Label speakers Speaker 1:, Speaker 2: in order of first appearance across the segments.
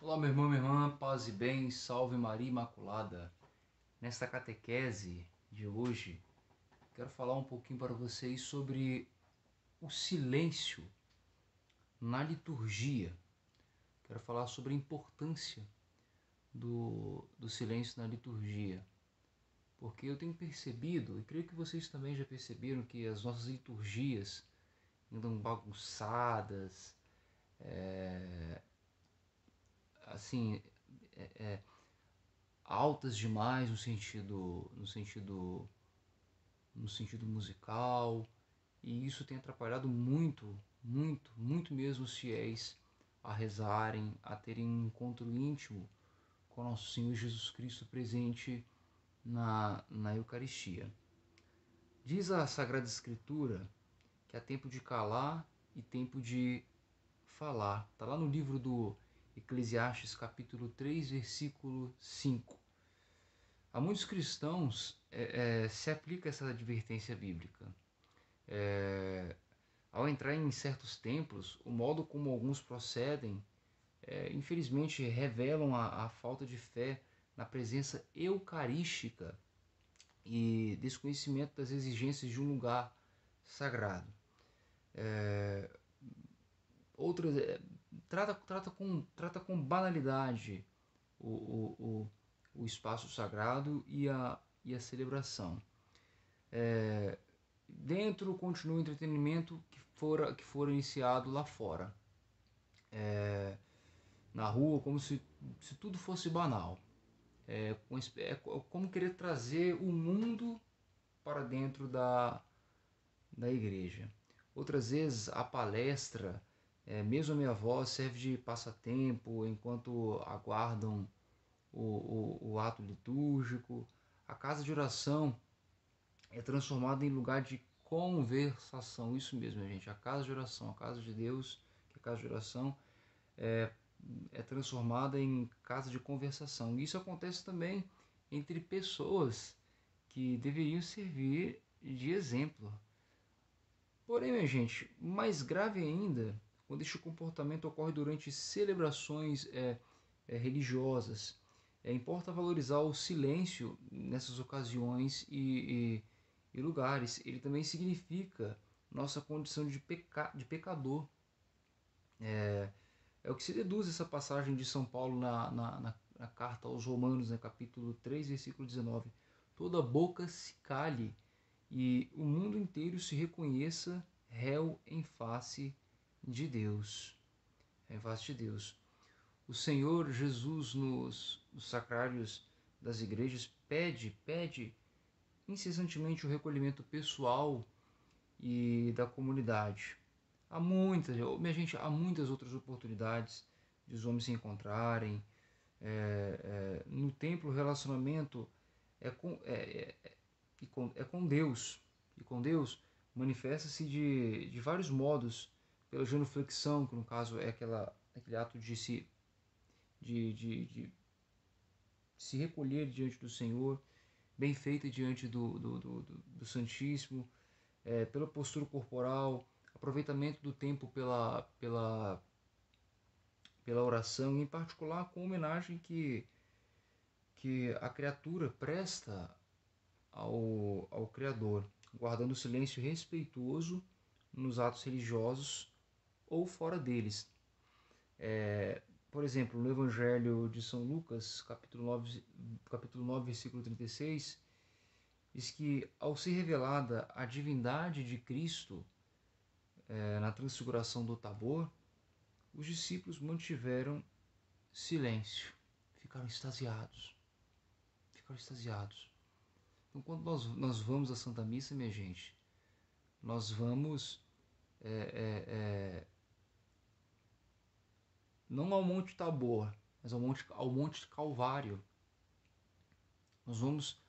Speaker 1: Olá, meu irmão, minha irmã, paz e bem, salve Maria Imaculada. Nesta catequese de hoje, quero falar um pouquinho para vocês sobre o silêncio na liturgia. Quero falar sobre a importância do, do silêncio na liturgia. Porque eu tenho percebido, e creio que vocês também já perceberam, que as nossas liturgias andam bagunçadas, é, assim é, é, altas demais no sentido no sentido no sentido musical e isso tem atrapalhado muito muito muito mesmo os fiéis a rezarem a terem um encontro íntimo com nosso Senhor Jesus Cristo presente na, na Eucaristia diz a Sagrada Escritura que há tempo de calar e tempo de falar. Está lá no livro do Eclesiastes capítulo 3, versículo 5. A muitos cristãos é, é, se aplica essa advertência bíblica. É, ao entrar em certos templos, o modo como alguns procedem, é, infelizmente, revelam a, a falta de fé na presença eucarística e desconhecimento das exigências de um lugar sagrado. É, é trata, trata, com, trata com banalidade o, o, o, o espaço sagrado e a, e a celebração. É, dentro continua o entretenimento que fora, que for iniciado lá fora, é, na rua, como se, se tudo fosse banal. É, é como querer trazer o mundo para dentro da, da igreja. Outras vezes a palestra é, mesmo a minha avó serve de passatempo enquanto aguardam o, o, o ato litúrgico. A casa de oração é transformada em lugar de conversação. Isso mesmo, gente. A casa de oração, a casa de Deus, que é a casa de oração, é, é transformada em casa de conversação. Isso acontece também entre pessoas que deveriam servir de exemplo. Porém, minha gente, mais grave ainda quando este comportamento ocorre durante celebrações é, é, religiosas. É, importa valorizar o silêncio nessas ocasiões e, e, e lugares. Ele também significa nossa condição de, peca, de pecador. É, é, o que se deduz essa passagem de São Paulo na, na, na, na carta aos Romanos, né, capítulo 3, versículo 19. Toda boca se cale e o mundo inteiro se reconheça réu em face de de Deus. É face de Deus. O Senhor Jesus nos, nos sacrários das igrejas pede, pede incessantemente o recolhimento pessoal e da comunidade. Há muitas, minha gente, há muitas outras oportunidades de os homens se encontrarem. É, é, no templo, o relacionamento é com, é, é, é com, é com Deus. E com Deus manifesta-se de, de vários modos pela genuflexão, que no caso é aquela, aquele ato de se, de, de, de se recolher diante do Senhor, bem feita diante do, do, do, do Santíssimo, é, pela postura corporal, aproveitamento do tempo pela, pela, pela oração, em particular com a homenagem que, que a criatura presta ao, ao Criador, guardando o silêncio respeitoso nos atos religiosos ou fora deles. É, por exemplo, no Evangelho de São Lucas, capítulo 9, capítulo 9, versículo 36, diz que ao ser revelada a divindade de Cristo é, na transfiguração do Tabor, os discípulos mantiveram silêncio, ficaram extasiados. Ficaram extasiados. Então, quando nós, nós vamos à Santa Missa, minha gente, nós vamos é, é, é não ao Monte Tabor, mas ao Monte, ao monte Calvário. Nós vamos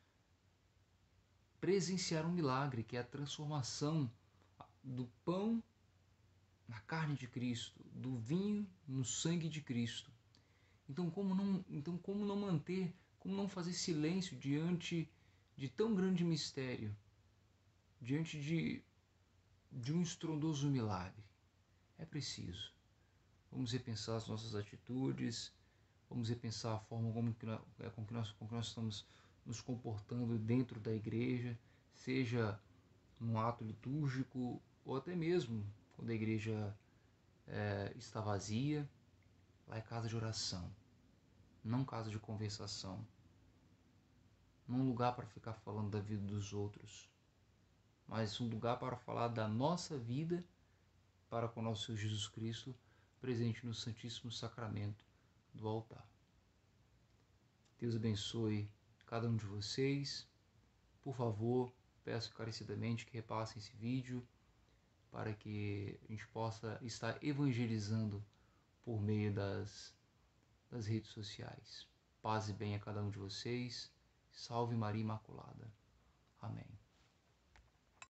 Speaker 1: presenciar um milagre, que é a transformação do pão na carne de Cristo, do vinho no sangue de Cristo. Então como não, então como não manter, como não fazer silêncio diante de tão grande mistério, diante de de um estrondoso milagre? É preciso vamos repensar as nossas atitudes, vamos repensar a forma como que nós, é, com, que nós, com que nós estamos nos comportando dentro da igreja, seja num ato litúrgico ou até mesmo quando a igreja é, está vazia. Lá é casa de oração, não casa de conversação, não lugar para ficar falando da vida dos outros, mas um lugar para falar da nossa vida para com o nosso Jesus Cristo presente no Santíssimo Sacramento do altar. Deus abençoe cada um de vocês. Por favor, peço encarecidamente que repassem esse vídeo para que a gente possa estar evangelizando por meio das, das redes sociais. Paz e bem a cada um de vocês. Salve Maria Imaculada. Amém.